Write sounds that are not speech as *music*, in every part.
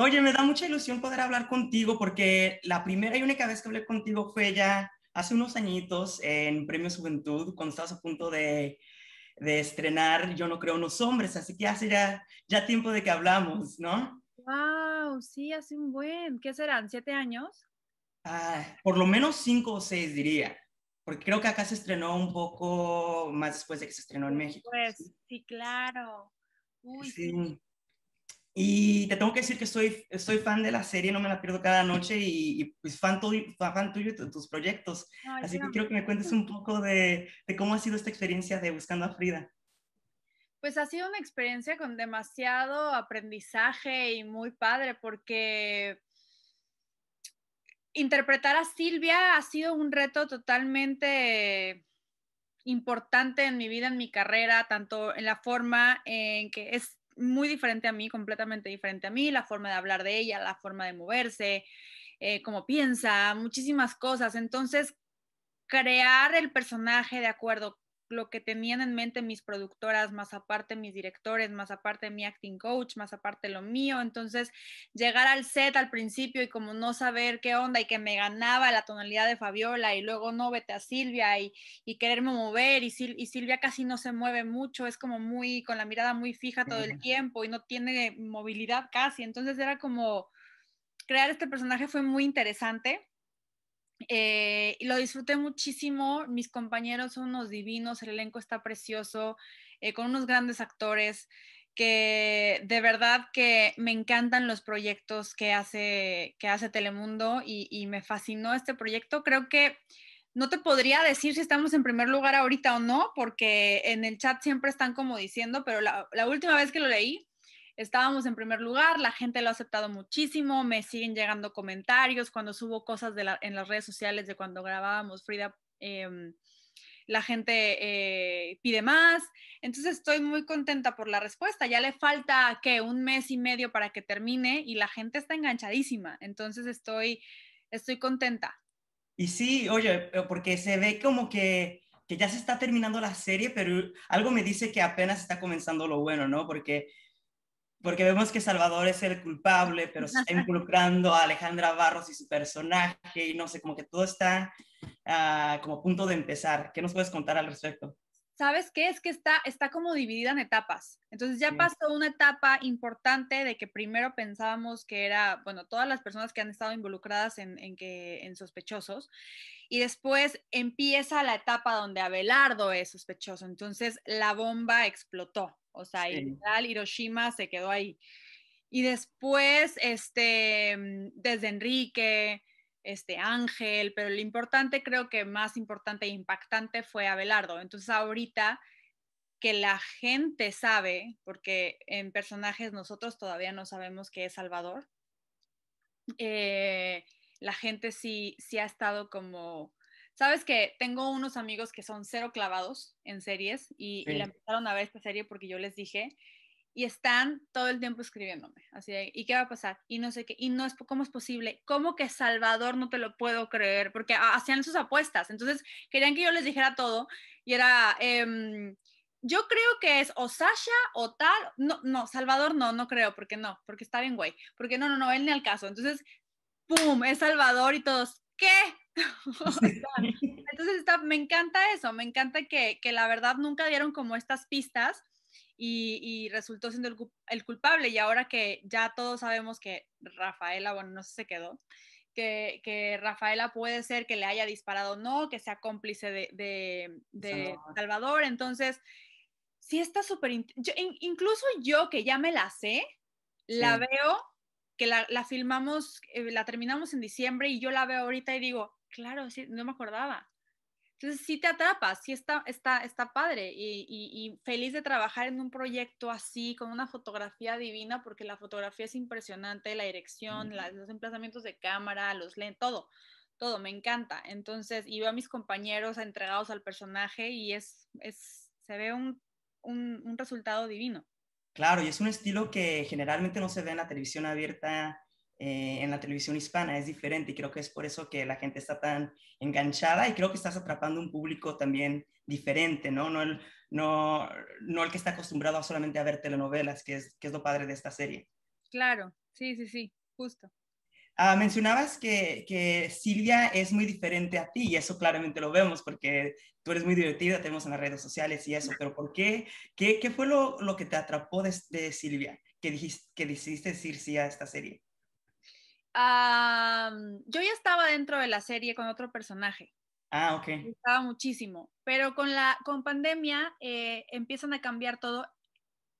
Oye, me da mucha ilusión poder hablar contigo porque la primera y única vez que hablé contigo fue ya hace unos añitos en Premio Juventud, cuando estabas a punto de, de estrenar Yo no creo unos hombres, así que hace ya, ya tiempo de que hablamos, ¿no? ¡Wow! Sí, hace un buen. ¿Qué serán? ¿Siete años? Ah, por lo menos cinco o seis, diría. Porque creo que acá se estrenó un poco más después de que se estrenó en México. Pues, sí, claro. Uy, sí. Y te tengo que decir que soy, soy fan de la serie, no me la pierdo cada noche y, pues fan, tuyo, fan tuyo de tus proyectos. Así que quiero que me cuentes un poco de, de, cómo ha sido esta experiencia de Buscando a Frida. Pues ha sido una experiencia con demasiado aprendizaje y muy padre porque interpretar a Silvia ha sido un reto totalmente importante en mi vida, en mi carrera, tanto en la forma en que es muy diferente a mí, completamente diferente a mí, la forma de hablar de ella, la forma de moverse, eh, cómo piensa, muchísimas cosas. Entonces, crear el personaje de acuerdo lo que tenían en mente mis productoras, más aparte mis directores, más aparte mi acting coach, más aparte lo mío. Entonces, llegar al set al principio y como no saber qué onda y que me ganaba la tonalidad de Fabiola y luego no, vete a Silvia y, y quererme mover y, y, Silvia casi no se mueve mucho, es como muy con la mirada muy fija todo el tiempo y no tiene movilidad casi. Entonces era como, crear este personaje fue muy interesante eh, lo disfruté muchísimo, mis compañeros son unos divinos, el elenco está precioso, eh, con unos grandes actores que de verdad que me encantan los proyectos que hace, que hace Telemundo y, me fascinó este proyecto. Creo que no te podría decir si estamos en primer lugar ahorita o no, porque en el chat siempre están como diciendo, pero la última vez que lo leí estábamos en primer lugar, la gente lo ha aceptado muchísimo, me siguen llegando comentarios cuando subo cosas de en las redes sociales de cuando grabábamos Frida. Em, la gente eh, pide más. Entonces estoy muy contenta por la respuesta. Ya le falta, ¿qué? Un mes y medio para que termine y la gente está enganchadísima. Entonces estoy, estoy contenta. Y sí, oye, eh, porque se ve como que, que ya se está terminando la serie, pero algo me dice que apenas está comenzando lo bueno, ¿no? Porque porque vemos que Salvador es el culpable, pero se está *laughs* involucrando a Alejandra Barros y su personaje, y no sé, como que todo está uh, como punto de empezar. ¿Qué nos puedes contar al respecto? ¿Sabes qué? Es que está, está como dividida en etapas. Entonces ya pasó una etapa importante de que primero pensábamos que era, bueno, todas las personas que han estado involucradas en, en, que, en sospechosos, y después empieza la etapa donde Abelardo es sospechoso. Entonces la bomba explotó. O sea, Hiroshima se quedó ahí. Y después, este, mm, desde Enrique, este Ángel, pero lo importante, creo que más importante e impactante fue Abelardo. Entonces ahorita que la gente sabe, porque en personajes nosotros todavía no sabemos que es Salvador, eh, la gente sí, sí ha estado como Sabes que tengo unos amigos que son cero clavados en series y, le empezaron a ver esta serie porque yo les dije y están todo el tiempo escribiéndome. Así ¿y qué va a pasar? Y no sé qué, y no es, ¿cómo es posible? ¿Cómo que Salvador no te lo puedo creer? Porque hacían sus apuestas. Entonces querían que yo les dijera todo y era, em, yo creo que es o Sasha o tal. No, no, Salvador no, no creo, porque no, porque está bien, güey. Porque no, no, no, él ni al caso. Entonces, ¡pum! Es Salvador y todos, ¿qué? *laughs* entonces me encanta eso, me encanta que, la verdad nunca dieron como estas pistas y, resultó siendo el, culpable. Y ahora que ya todos sabemos que Rafaela, bueno, no sé, se quedó, que, Rafaela puede ser que le haya disparado o no, que sea cómplice de, Salvador. Entonces, sí está súper... Incluso yo que ya me la sé, la veo que la, filmamos, eh, la terminamos en diciembre y yo la veo ahorita y digo, claro, sí, no me acordaba. Entonces sí te atrapas, sí está, está, está padre y, feliz de trabajar en un proyecto así, con una fotografía divina, porque la fotografía es impresionante, la dirección, los emplazamientos de cámara, los lentes, todo, todo, me encanta. Entonces, y veo a mis compañeros entregados al personaje y es, se ve un resultado divino. Claro, y es un estilo que generalmente no se ve en la televisión abierta, eh, en la televisión hispana, es diferente y creo que es por eso que la gente está tan enganchada y creo que estás atrapando un público también diferente, ¿no? No el, no, el que está acostumbrado solamente a ver telenovelas, que es, que es lo padre de esta serie. Claro, sí, sí, sí, justo. Ah, mencionabas que, Silvia es muy diferente a ti y eso claramente lo vemos porque tú eres muy divertida, tenemos en las redes sociales y eso, pero ¿por qué? ¿Qué, fue lo, que te atrapó de, Silvia que, dijiste, que decidiste decir sí a esta serie? Ah, yo ya estaba dentro de la serie con otro personaje. Ah, ok. Estaba muchísimo, pero con la con pandemia eh, empiezan a cambiar todo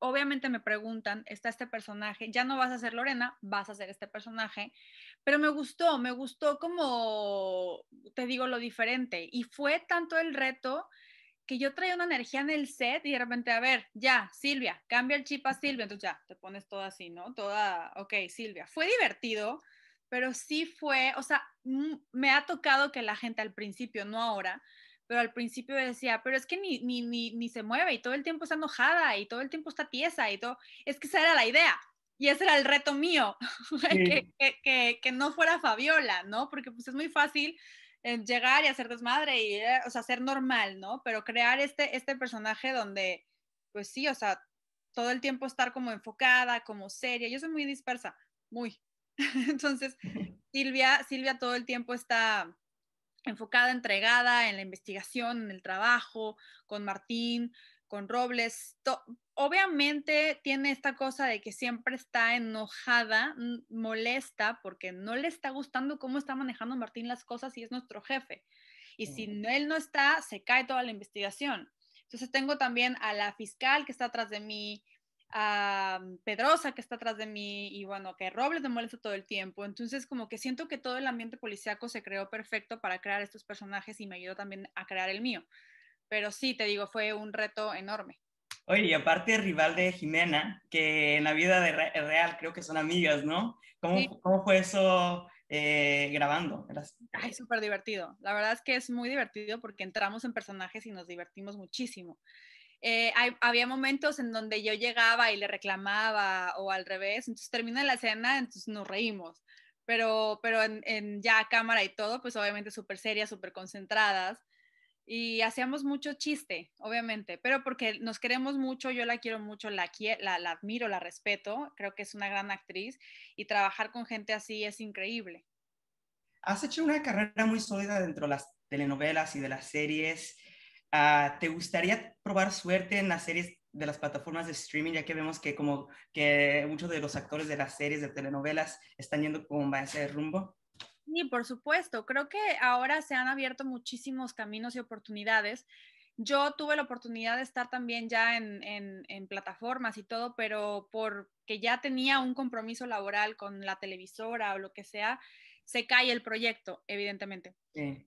obviamente me preguntan, está este personaje, ya no vas a ser Lorena, vas a ser este personaje, pero me gustó, me gustó como, te digo, lo diferente. Y fue tanto el reto que yo traía una energía en el set y de repente, a ver, ya, Silvia, cambia el chip a Silvia, entonces ya, te pones toda así, ¿no? Toda, ok, Silvia. Fue divertido, pero sí fue, o sea, mm, me ha tocado que la gente al principio, no ahora, pero al principio decía, pero es que ni, ni, ni, se mueve y todo el tiempo está enojada y todo el tiempo está tiesa y todo, es que esa era la idea, y ese era el reto mío, *laughs* que, que, no fuera Fabiola, ¿no? Porque pues es muy fácil eh, llegar y hacer desmadre y, eh, o sea, ser normal, ¿no? Pero crear este, este personaje donde, pues sí, o sea, todo el tiempo estar como enfocada, como seria. Yo soy muy dispersa, muy. *laughs* Entonces, *laughs* Silvia, Silvia todo el tiempo está enfocada, entregada en la investigación, en el trabajo, con Martín, con Robles. Obviamente tiene esta cosa de que siempre está enojada, molesta, porque no le está gustando cómo está manejando Martín las cosas y es nuestro jefe. Y si él no está, se cae toda la investigación. Entonces tengo también a la fiscal que está atrás de mí, a Pedrosa que está atrás de mí y bueno, que Robles me molesta todo el tiempo. Entonces como que siento que todo el ambiente policíaco se creó perfecto para crear estos personajes y me ayudó también a crear el mío. Pero sí, te digo, fue un reto enorme. Oye, y aparte rival de Jimena, que en la vida de real creo que son amigas, ¿no? ¿Cómo, ¿cómo fue eso eh, grabando? Ay, súper divertido. La verdad es que es muy divertido porque entramos en personajes y nos divertimos muchísimo. Eh, había momentos en donde yo llegaba y le reclamaba o al revés, entonces termina la escena entonces nos reímos, pero, pero en, ya cámara y todo, pues obviamente súper serias, súper concentradas y hacíamos mucho chiste, obviamente, pero porque nos queremos mucho, yo la quiero mucho, la, la, la, admiro, la respeto, creo que es una gran actriz y trabajar con gente así es increíble. Has hecho una carrera muy sólida dentro de las telenovelas y de las series. Ah, ¿Te gustaría probar suerte en las series de las plataformas de streaming, ya que vemos que como que muchos de los actores de las series de telenovelas están yendo con ese rumbo? Sí, por supuesto. Creo que ahora se han abierto muchísimos caminos y oportunidades. Yo tuve la oportunidad de estar también ya en, en, en plataformas y todo, pero porque ya tenía un compromiso laboral con la televisora o lo que sea, se cae el proyecto, evidentemente.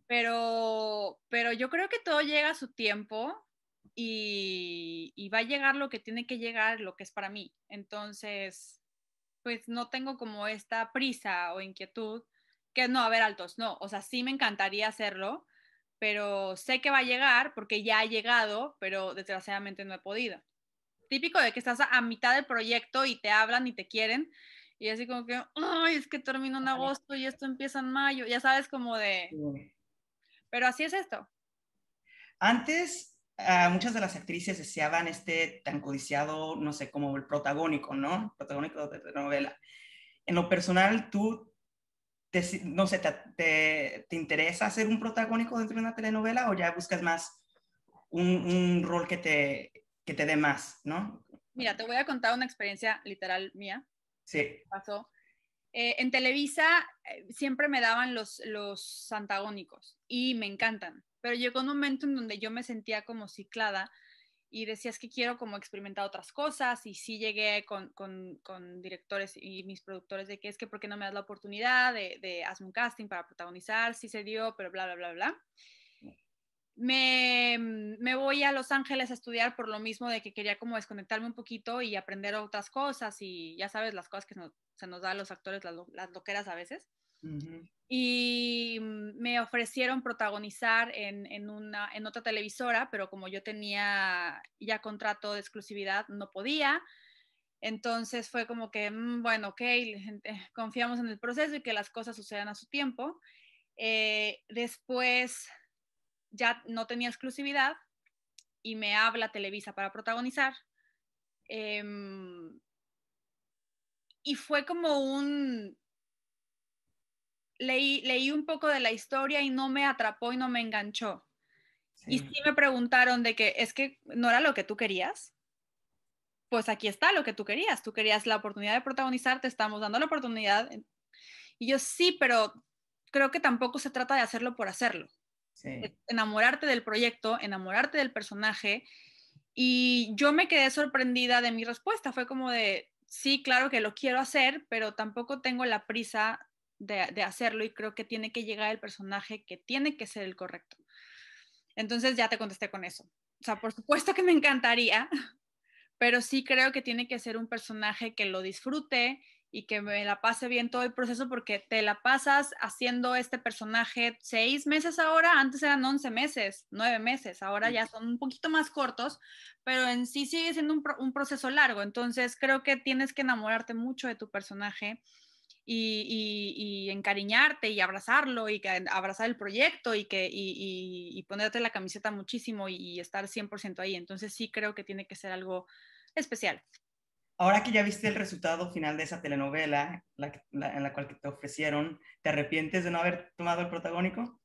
Pero, pero yo creo que todo llega a su tiempo y, va a llegar lo que tiene que llegar, lo que es para mí. Entonces, pues no tengo como esta prisa o inquietud que no, a ver, altos, no. O sea, sí me encantaría hacerlo, pero sé que va a llegar porque ya ha llegado, pero desgraciadamente no he podido. Típico de que estás a mitad del proyecto y te hablan y te quieren y así como que, ay, es que termino en agosto y esto empieza en mayo, ya sabes, como de... Pero así es esto. Antes, ah, muchas de las actrices deseaban este tan codiciado, no sé, como el protagónico, ¿no? Protagónico de, telenovela novela. En lo personal, tú no sé, te, te, interesa ser un protagónico dentro de una telenovela o ya buscas más un, un rol que te, que te dé más, ¿no? Mira, te voy a contar una experiencia literal mía. Sí. Pasó. Eh, en Televisa eh, siempre me daban los, los antagónicos y me encantan, pero llegó un momento en donde yo me sentía como ciclada y decías que quiero como experimentar otras cosas y sí llegué con, con, directores y mis productores de que es que por qué no me das la oportunidad de, de hacer un casting para protagonizar, sí se dio, pero bla, bla, bla, bla. Mm, me, voy a Los Ángeles a estudiar por lo mismo de que quería como desconectarme un poquito y aprender otras cosas y ya sabes las cosas que se nos dan a los actores, las, loqueras a veces. Y mm, me ofrecieron protagonizar en, una, en otra televisora, pero como yo tenía ya contrato de exclusividad, no podía. Entonces fue como que, mm, bueno, ok, eh, eh, confiamos en el proceso y que las cosas sucedan a su tiempo. Eh, después ya no tenía exclusividad y me habla Televisa para protagonizar. Em, y fue como un... Leí, leí un poco de la historia y no me atrapó y no me enganchó. Y sí me preguntaron de que es que no era lo que tú querías. Pues aquí está lo que tú querías. Tú querías la oportunidad de protagonizar, te estamos dando la oportunidad. Y yo sí, pero creo que tampoco se trata de hacerlo por hacerlo. E-, enamorarte del proyecto, enamorarte del personaje. Y yo me quedé sorprendida de mi respuesta. Fue como de, sí, claro que lo quiero hacer, pero tampoco tengo la prisa de, de, hacerlo y creo que tiene que llegar el personaje que tiene que ser el correcto. Entonces ya te contesté con eso. O sea, por supuesto que me encantaría, *laughs* pero sí creo que tiene que ser un personaje que lo disfrute, y que me la pase bien todo el proceso porque te la pasas haciendo este personaje seis meses ahora, antes eran once meses, nueve meses, ahora ya son un poquito más cortos, pero en sí sigue siendo un, proceso largo, entonces creo que tienes que enamorarte mucho de tu personaje y, encariñarte y abrazarlo y abrazar el proyecto y, que, y ponerte la camiseta muchísimo y estar 100% ahí, entonces sí creo que tiene que ser algo especial ahora que ya viste el resultado final de esa telenovela en la cual te ofrecieron, ¿te arrepientes de no haber tomado el protagónico?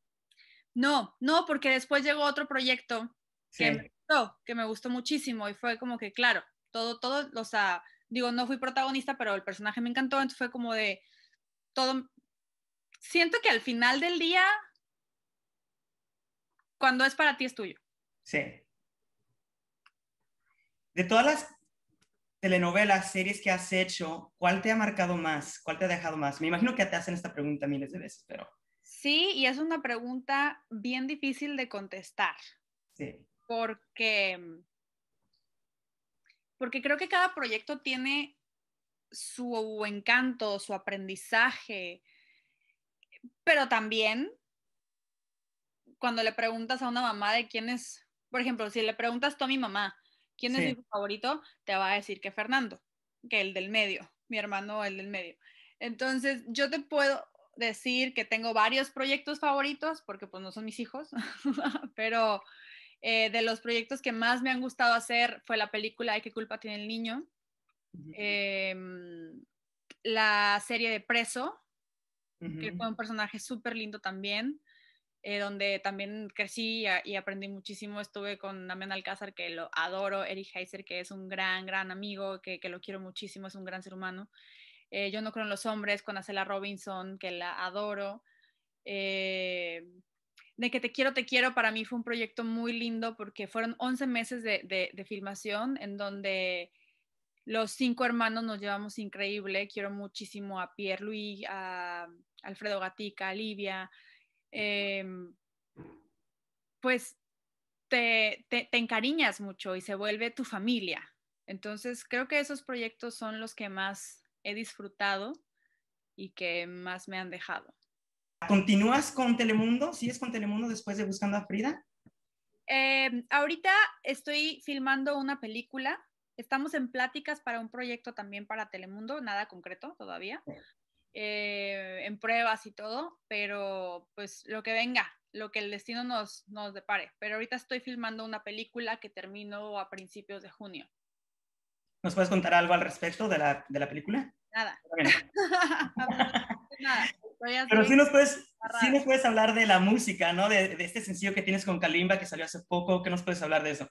No, no, porque después llegó otro proyecto que, me gustó, que me gustó muchísimo y fue como que, claro, todo, todo, o sea, digo, no fui protagonista, pero el personaje me encantó, entonces fue como de todo. Siento que al final del día, cuando es para ti, es tuyo. Sí. De todas las telenovelas, series que has hecho, ¿cuál te ha marcado más? ¿Cuál te ha dejado más? Me imagino que te hacen esta pregunta miles de veces, pero... Sí, y es una pregunta bien difícil de contestar. Sí. Porque, porque creo que cada proyecto tiene su encanto, su aprendizaje, pero también cuando le preguntas a una mamá de quién es, por ejemplo, si le preguntas tú a mi mamá, ¿Quién es mi favorito? Te va a decir que Fernando, que el del medio, mi hermano, el del medio. Entonces, yo te puedo decir que tengo varios proyectos favoritos, porque pues no son mis hijos, *laughs* pero eh, de los proyectos que más me han gustado hacer fue la película de qué culpa tiene el niño? Em, la serie de Preso, que fue un personaje súper lindo también. Eh, donde también crecí y, aprendí muchísimo. Estuve con Damián Alcázar, que lo adoro, Eric Heiser, que es un gran, gran amigo, que, que lo quiero muchísimo, es un gran ser humano. Eh, Yo no creo en los hombres, con Acela Robinson, que la adoro. Eh, de que te quiero, te quiero, para mí fue un proyecto muy lindo porque fueron 11 meses de, de, de filmación en donde los cinco hermanos nos llevamos increíble. Quiero muchísimo a Pierre Luis, a Alfredo Gatica, a Livia, Em, pues te, encariñas mucho y se vuelve tu familia. Entonces, creo que esos proyectos son los que más he disfrutado y que más me han dejado. ¿Continúas con Telemundo? ¿Sigues con Telemundo después de Buscando a Frida? Em, ahorita estoy filmando una película. Estamos en pláticas para un proyecto también para Telemundo, nada concreto todavía, eh, en pruebas y todo, pero pues lo que venga, lo que el destino nos, nos depare. Pero ahorita estoy filmando una película que termino a principios de junio. ¿Nos puedes contar algo al respecto de la, película? Nada. *laughs* Pero sí nos, puedes, hablar de la música, ¿no? De, de, este sencillo que tienes con Kalimba que salió hace poco. ¿Qué nos puedes hablar de eso?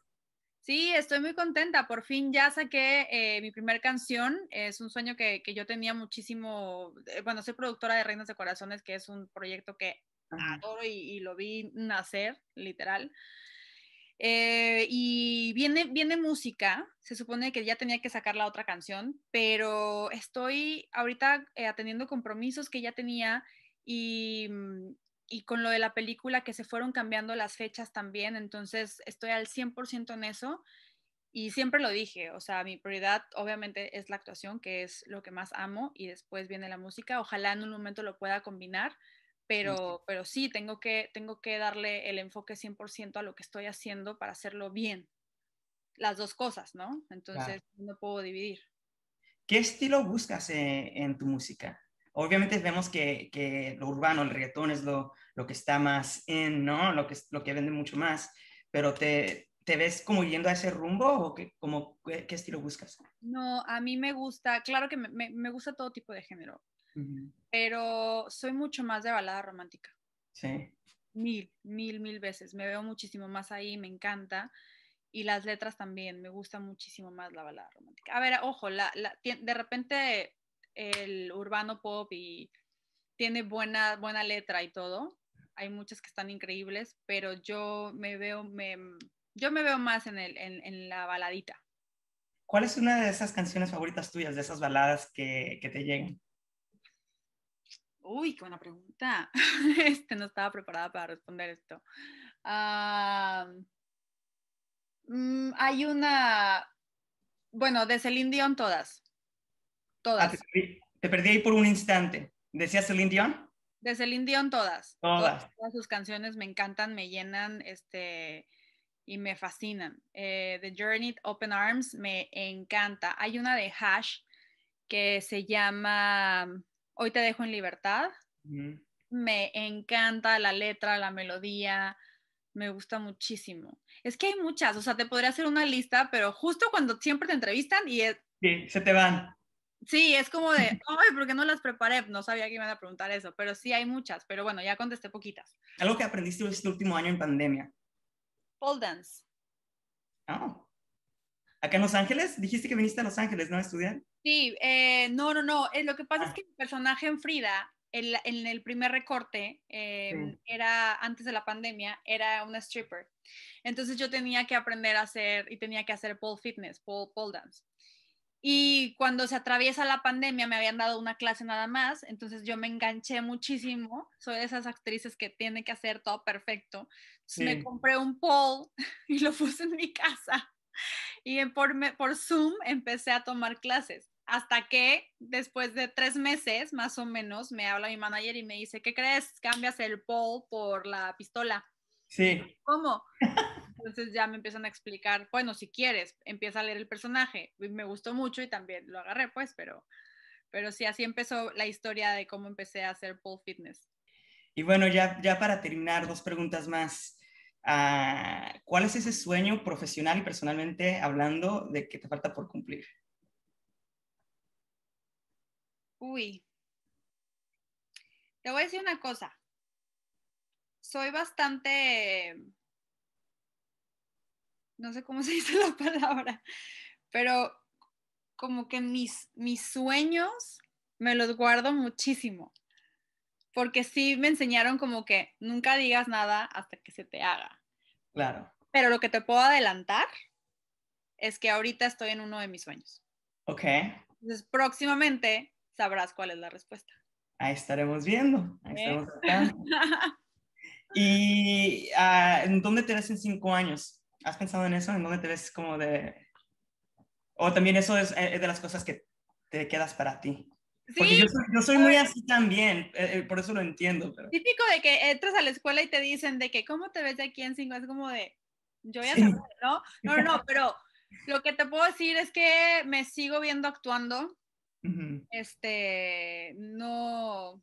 Sí, estoy muy contenta. Por fin ya saqué eh, mi primer canción. Es un sueño que, yo tenía muchísimo. Eh, bueno, soy productora de Reinas de Corazones, que es un proyecto que adoro y, lo vi nacer, literal. Eh, y viene, viene música, se supone que ya tenía que sacar la otra canción, pero estoy ahorita atendiendo compromisos que ya tenía y, mm, y con lo de la película que se fueron cambiando las fechas también, entonces estoy al 100% en eso y siempre lo dije, o sea, mi prioridad obviamente es la actuación, que es lo que más amo y después viene la música, ojalá en un momento lo pueda combinar, pero, pero sí, tengo que, tengo que darle el enfoque 100% a lo que estoy haciendo para hacerlo bien, las dos cosas, ¿no? Entonces no puedo dividir. ¿Qué estilo buscas eh, en tu música? Obviamente vemos que, lo urbano, el reggaetón es lo, lo, que está más en, ¿no? Lo que, lo que vende mucho más, pero te, ves como yendo a ese rumbo o qué, como, qué, estilo buscas? No, a mí me gusta, claro que me, gusta todo tipo de género, pero soy mucho más de balada romántica. Sí. Mil, mil, mil veces. Me veo muchísimo más ahí, me encanta. Y las letras también, me gusta muchísimo más la balada romántica. A ver, ojo, la, la, de repente el urbano pop y tiene buena, buena letra y todo. Hay muchas que están increíbles, pero yo me veo, yo me veo más en, el, en, la baladita. ¿Cuál es una de esas canciones favoritas tuyas, de esas baladas que, te llegan? Uy, qué buena pregunta. *laughs* Este, no estaba preparada para responder esto. Mm, hay una, bueno, de Celine Dion todas. Ah, te, perdí, ahí por un instante. ¿Decías Celine Dion? De Celine Dion todas. todas. sus canciones me encantan, me llenan este, y me fascinan. Eh, The Journey Open Arms me encanta. Hay una de Hash que se llama Hoy te dejo en libertad. Me encanta la letra, la melodía me gusta muchísimo. Es que hay muchas, o sea, te podría hacer una lista, pero justo cuando siempre te entrevistan y... Es... se te van. Sí, es como de, *laughs* ay, ¿por qué no las preparé? No sabía que iban a preguntar eso, pero sí hay muchas, pero bueno, ya contesté poquitas. ¿Algo que aprendiste este último año en pandemia? Pole dance. Oh. ¿Acá en Los Ángeles? Dijiste que viniste a Los Ángeles, ¿no? A estudiar. Sí, eh, no, no, no. Eh, lo que pasa es ah. que mi personaje en Frida, en, el primer recorte, em, era antes de la pandemia, era una stripper. Entonces yo tenía que aprender a hacer y tenía que hacer pole fitness, pole, pole dance. Y cuando se atraviesa la pandemia me habían dado una clase nada más, entonces yo me enganché muchísimo. Soy de esas actrices que tiene que hacer todo perfecto. Me compré un pole *laughs* y lo puse en mi casa. *laughs* Y por, por Zoom empecé a tomar clases. Hasta que después de tres meses, más o menos, me habla mi manager y me dice, ¿qué crees? Cambias el pole por la pistola. Sí. ¿Cómo? Entonces ya me empiezan a explicar, bueno, si quieres, empieza a leer el personaje. me gustó mucho y también lo agarré, pues, pero, pero sí, así empezó la historia de cómo empecé a hacer pole fitness. Y bueno, ya, ya para terminar, dos preguntas más. Ah, ¿Cuál es ese sueño profesional y personalmente hablando de que te falta por cumplir? Uy, te voy a decir una cosa. Soy bastante no sé cómo se dice la palabra, pero como que mis, mis sueños me los guardo muchísimo, porque sí me enseñaron como que nunca digas nada hasta que se te haga. Claro. Pero lo que te puedo adelantar es que ahorita estoy en uno de mis sueños. Ok. Entonces próximamente sabrás cuál es la respuesta. Ahí estaremos viendo. Ahí ¿Eh? *laughs* Y ah, ¿en dónde te ves en cinco años? ¿Has pensado en eso? ¿En dónde te ves como de...? O también eso es, eh, de las cosas que te quedas para ti. Sí. Porque yo, soy, muy pues, así también, eh, eh, por eso lo entiendo. Típico de que entras a la escuela y te dicen de que, ¿cómo te ves de aquí en cinco? Es como de, yo voy a ¿no? No, no, *laughs* pero lo que te puedo decir es que me sigo viendo actuando. Este, no,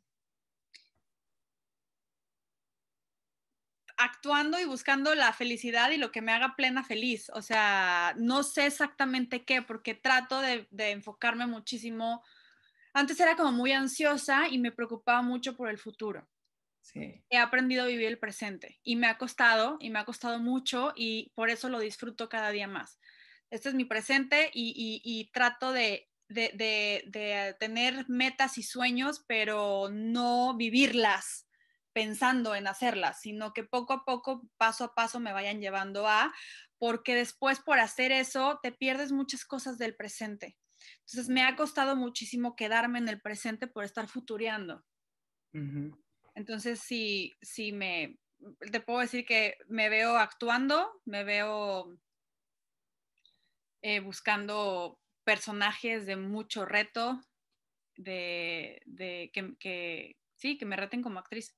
actuando y buscando la felicidad y lo que me haga plena feliz. O sea, no sé exactamente qué, porque trato de, enfocarme muchísimo. Antes era como muy ansiosa y me preocupaba mucho por el futuro. He aprendido a vivir el presente y me ha costado y me ha costado mucho y por eso lo disfruto cada día más. Este es mi presente y, trato de, tener metas y sueños, pero no vivirlas pensando en hacerlas, sino que poco a poco, paso a paso me vayan llevando a, porque después por hacer eso te pierdes muchas cosas del presente. Entonces me ha costado muchísimo quedarme en el presente por estar futureando. Entonces sí, sí me, te puedo decir que me veo actuando, me veo eh, buscando personajes de mucho reto, de, que, sí, que me reten como actriz.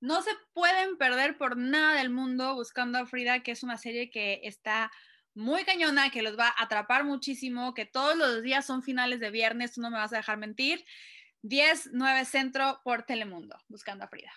No se pueden perder por nada del mundo buscando a Frida, que es una serie que está muy cañona, que los va a atrapar muchísimo, que todos los días son finales de viernes, tú no me vas a dejar mentir. 10, 9 Centro por Telemundo, buscando a Frida.